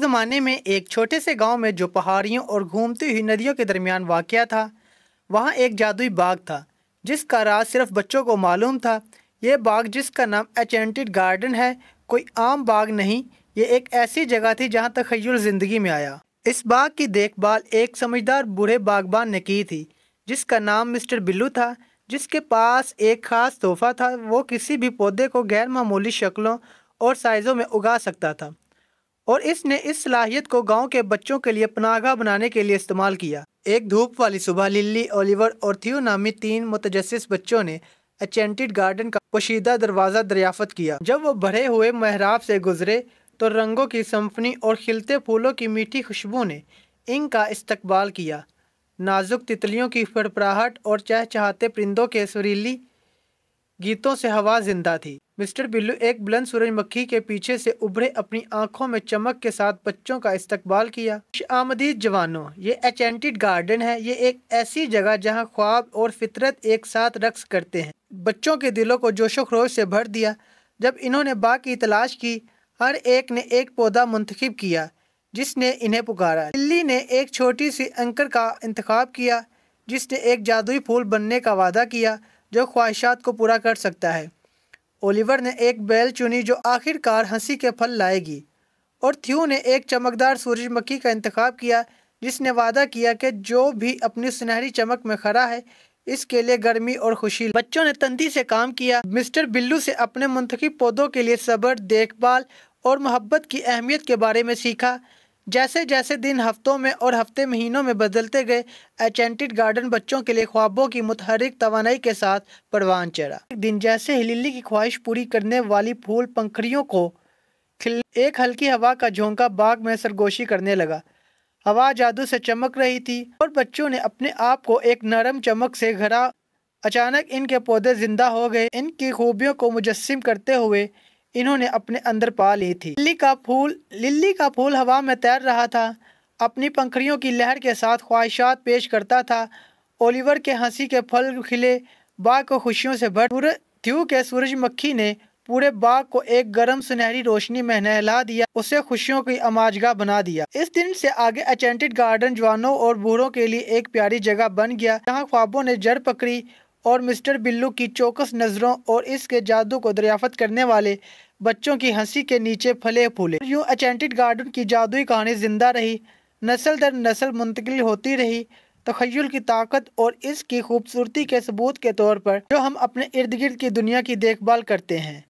ज़माने में एक छोटे से गांव में जो पहाड़ियों और घूमती हुई नदियों के दरमियान वाक़ था वहाँ एक जादुई बाग था जिसका राज सिर्फ बच्चों को मालूम था यह बाग जिसका नाम एचेंटेड गार्डन है कोई आम बाग नहीं ये एक ऐसी जगह थी जहाँ तखयल ज़िंदगी में आया इस बाग की देखभाल एक समझदार बूढ़े बागबान ने की थी जिसका नाम मिस्टर बिल्लू था जिसके पास एक ख़ास तोहफा था वो किसी भी पौधे को गैर मामूली शक्लों और साइज़ों में उगा सकता था और इसने इस सलाहियत को गांव के बच्चों के लिए पनागा बनाने के लिए इस्तेमाल किया एक धूप वाली सुबह लिल्ली ओलिवर और थियो नामी तीन मुतजस बच्चों ने एचेंटेड गार्डन का पोशीदा दरवाज़ा दरियाफत किया जब वो भरे हुए महराब से गुजरे तो रंगों की सम्फनी और खिलते फूलों की मीठी खुशबू ने इनका इस्तकबाल किया नाजुक तितलियों की फड़फड़ाहट और चहचहाते परिंदों के सुरीली गीतों से हवा जिंदा थी मिस्टर बिल्लू एक बुलंद सूरजमक्खी के पीछे से उभरे अपनी आंखों में चमक के साथ बच्चों का इस्तकबाल किया आमदी जवानों ये एचेंटेड गार्डन है ये एक ऐसी जगह जहाँ ख्वाब और फितरत एक साथ रक्स करते हैं बच्चों के दिलों को जोशो खरोश से भर दिया जब इन्होंने बाग की तलाश की हर एक ने एक पौधा मुंतखब किया जिसने इन्हें पुकारा बिल्ली ने एक छोटी सी अंकर का इंतखब किया जिसने एक जादुई फूल बनने का वादा किया जो ख्वाहिशात को पूरा कर सकता है ओलिवर ने एक बैल चुनी जो आखिरकार हंसी के फल लाएगी और थ्यू ने एक चमकदार मक्खी का इंतखब किया जिसने वादा किया कि जो भी अपनी सुनहरी चमक में खड़ा है इसके लिए गर्मी और खुशी बच्चों ने तंदी से काम किया मिस्टर बिल्लू से अपने मंतखब पौधों के लिए सब्र देखभाल और मोहब्बत की अहमियत के बारे में सीखा जैसे जैसे दिन हफ्तों में और हफ्ते महीनों में बदलते गए एचेंटेड गार्डन बच्चों के लिए ख्वाबों की मुतहरिक तोानाई के साथ परवान चढ़ा एक दिन जैसे ही की ख्वाहिश पूरी करने वाली फूल पंखड़ियों को एक हल्की हवा का झोंका बाग में सरगोशी करने लगा हवा जादू से चमक रही थी और बच्चों ने अपने आप को एक नरम चमक से घरा अचानक इनके पौधे जिंदा हो गए इनकी खूबियों को मुजस्म करते हुए इन्होंने अपने अंदर पा ली थी लिल्ली का फूल लिल्ली का फूल हवा में तैर रहा था अपनी पंखड़ियों की लहर के साथ ख्वाहिशात पेश करता था ओलिवर के हंसी के फल खिले बाग को खुशियों से भर पूरे थ्यू के सूरजमक्खी ने पूरे बाग को एक गर्म सुनहरी रोशनी में नहला दिया उसे खुशियों की अमाजगा बना दिया इस दिन से आगे अचेंटेड गार्डन जवानों और बूढ़ों के लिए एक प्यारी जगह बन गया जहाँ ख्वाबों ने जड़ पकड़ी और मिस्टर बिल्लू की चौकस नज़रों और इसके जादू को दरियाफत करने वाले बच्चों की हंसी के नीचे फले फूले यूँ अचेंटेड गार्डन की जादुई कहानी ज़िंदा रही नस्ल दर नस्ल मुंतकिल होती रही तखयल की ताकत और इसकी खूबसूरती के सबूत के तौर पर जो हम अपने इर्द गिर्द की दुनिया की देखभाल करते हैं